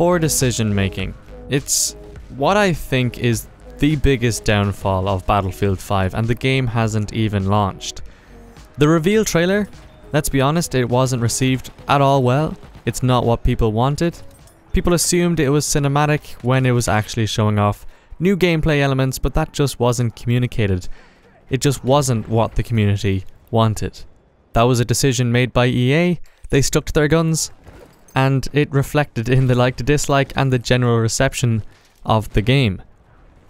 poor decision making. It's what I think is the biggest downfall of Battlefield 5 and the game hasn't even launched. The reveal trailer, let's be honest, it wasn't received at all well. It's not what people wanted. People assumed it was cinematic when it was actually showing off new gameplay elements, but that just wasn't communicated. It just wasn't what the community wanted. That was a decision made by EA. They stuck to their guns and it reflected in the like to dislike and the general reception of the game.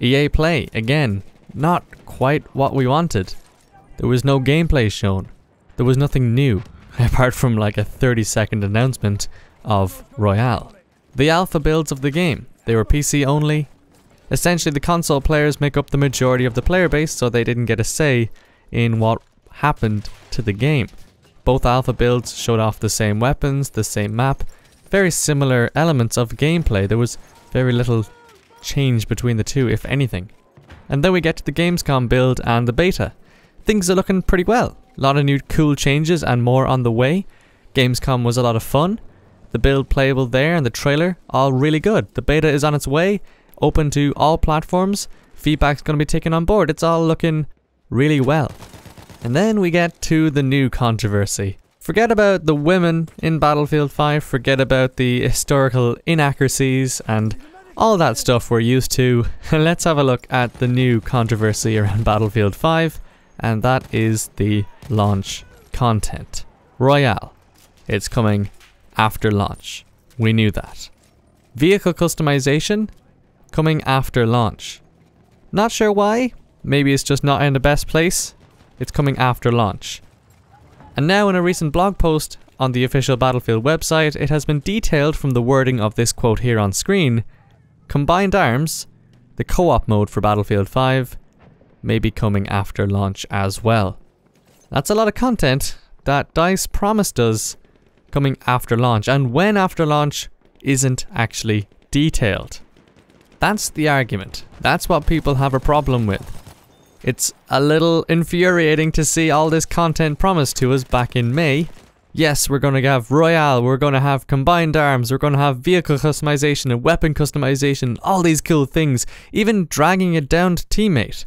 EA Play, again, not quite what we wanted. There was no gameplay shown. There was nothing new, apart from like a 30 second announcement of Royale. The alpha builds of the game, they were PC only. Essentially the console players make up the majority of the player base so they didn't get a say in what happened to the game. Both alpha builds showed off the same weapons, the same map, very similar elements of gameplay. There was very little change between the two, if anything. And then we get to the Gamescom build and the beta. Things are looking pretty well. A lot of new cool changes and more on the way. Gamescom was a lot of fun. The build playable there and the trailer, all really good. The beta is on its way, open to all platforms. Feedback's going to be taken on board. It's all looking really well. And then we get to the new controversy. Forget about the women in Battlefield 5, forget about the historical inaccuracies and all that stuff we're used to. Let's have a look at the new controversy around Battlefield 5, and that is the launch content. Royale. It's coming after launch. We knew that. Vehicle customization coming after launch. Not sure why. Maybe it's just not in the best place. It's coming after launch. And now in a recent blog post on the official Battlefield website, it has been detailed from the wording of this quote here on screen. Combined Arms, the co-op mode for Battlefield 5, may be coming after launch as well. That's a lot of content that DICE promised us coming after launch and when after launch isn't actually detailed. That's the argument. That's what people have a problem with. It's a little infuriating to see all this content promised to us back in May. Yes, we're going to have Royale, we're going to have Combined Arms, we're going to have Vehicle Customization and Weapon Customization, all these cool things, even dragging a downed Teammate.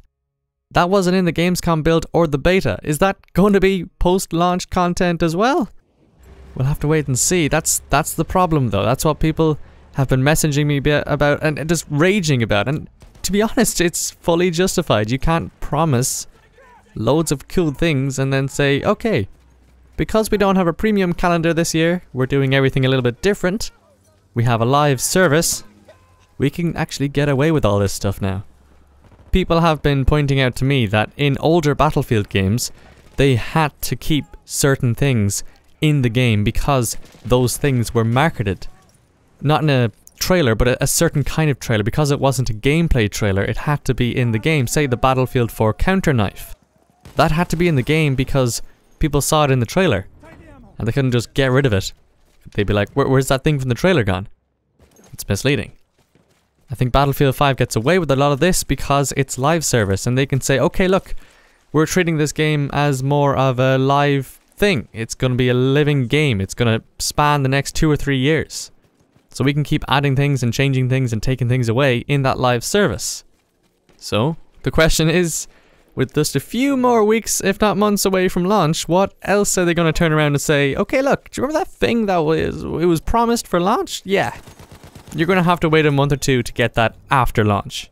That wasn't in the Gamescom build or the beta. Is that going to be post-launch content as well? We'll have to wait and see. That's that's the problem though. That's what people have been messaging me about and just raging about. And to be honest, it's fully justified. You can't promise loads of cool things and then say, okay, because we don't have a premium calendar this year, we're doing everything a little bit different. We have a live service. We can actually get away with all this stuff now. People have been pointing out to me that in older Battlefield games, they had to keep certain things in the game because those things were marketed. Not in a trailer, but a, a, certain kind of trailer. Because it wasn't a gameplay trailer, it had to be in the game. Say the Battlefield 4 Counter Knife. That had to be in the game because people saw it in the trailer. And they couldn't just get rid of it. They'd be like, Where, where's that thing from the trailer gone? It's misleading. I think Battlefield 5 gets away with a lot of this because it's live service and they can say, okay, look, we're treating this game as more of a live thing. It's going to be a living game. It's going to span the next two or three years. So we can keep adding things and changing things and taking things away in that live service. So the question is, with just a few more weeks, if not months away from launch, what else are they going to turn around and say, okay, look, do you remember that thing that was it was promised for launch? Yeah. You're going to have to wait a month or two to get that after launch.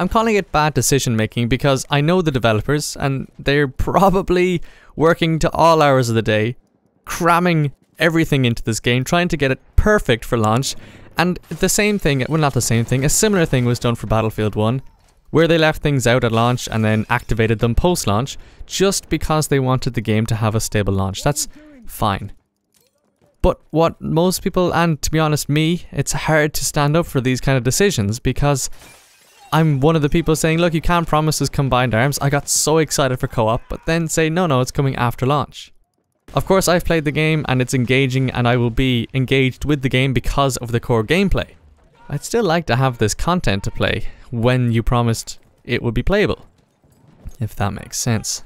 I'm calling it bad decision making because I know the developers and they're probably working to all hours of the day, cramming everything into this game, trying to get it perfect for launch, and the same thing, well not the same thing, a similar thing was done for Battlefield 1, where they left things out at launch and then activated them post-launch, just because they wanted the game to have a stable launch. That's fine. But what most people, and to be honest me, it's hard to stand up for these kind of decisions because I'm one of the people saying, look, you can't promise us combined arms. I got so excited for co-op, but then say, no, no, it's coming after launch. Of course, I've played the game and it's engaging and I will be engaged with the game because of the core gameplay. I'd still like to have this content to play when you promised it would be playable. If that makes sense.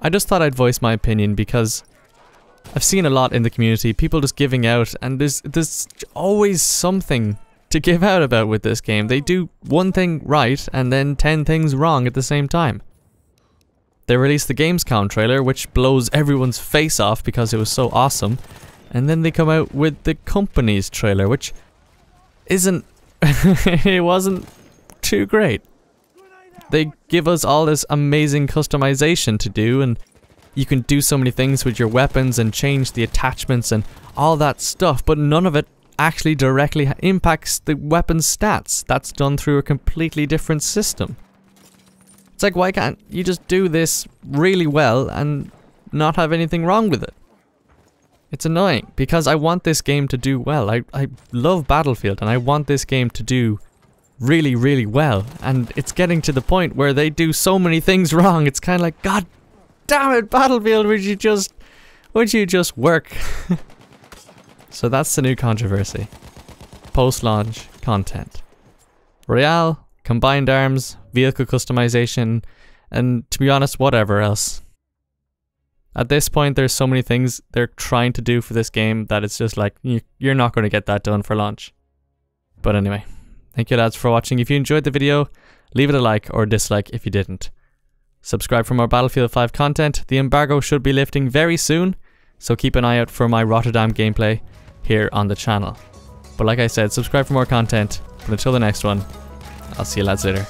I just thought I'd voice my opinion because I've seen a lot in the community, people just giving out and there's there's always something to give out about with this game. They do one thing right and then 10 things wrong at the same time. They released the Gamescom trailer, which blows everyone's face off because it was so awesome. And then they come out with the company's trailer, which isn't... it wasn't too great. They give us all this amazing customization to do and you can do so many things with your weapons and change the attachments and all that stuff, but none of it actually directly impacts the weapon stats. That's done through a completely different system. It's like, why can't you just do this really well and not have anything wrong with it? It's annoying because I want this game to do well. I, I love Battlefield and I want this game to do really, really well. And it's getting to the point where they do so many things wrong. It's kind of like, God damn it, Battlefield, would you just, would you just work? so that's the new controversy. Post-launch content. Real, Combined Arms, vehicle customization, and to be honest, whatever else. At this point, there's so many things they're trying to do for this game that it's just like, you're not going to get that done for launch. But anyway, thank you lads for watching. If you enjoyed the video, leave it a like or dislike if you didn't. Subscribe for more Battlefield 5 content. The embargo should be lifting very soon, so keep an eye out for my Rotterdam gameplay here on the channel. But like I said, subscribe for more content. And until the next one, I'll see you lads later.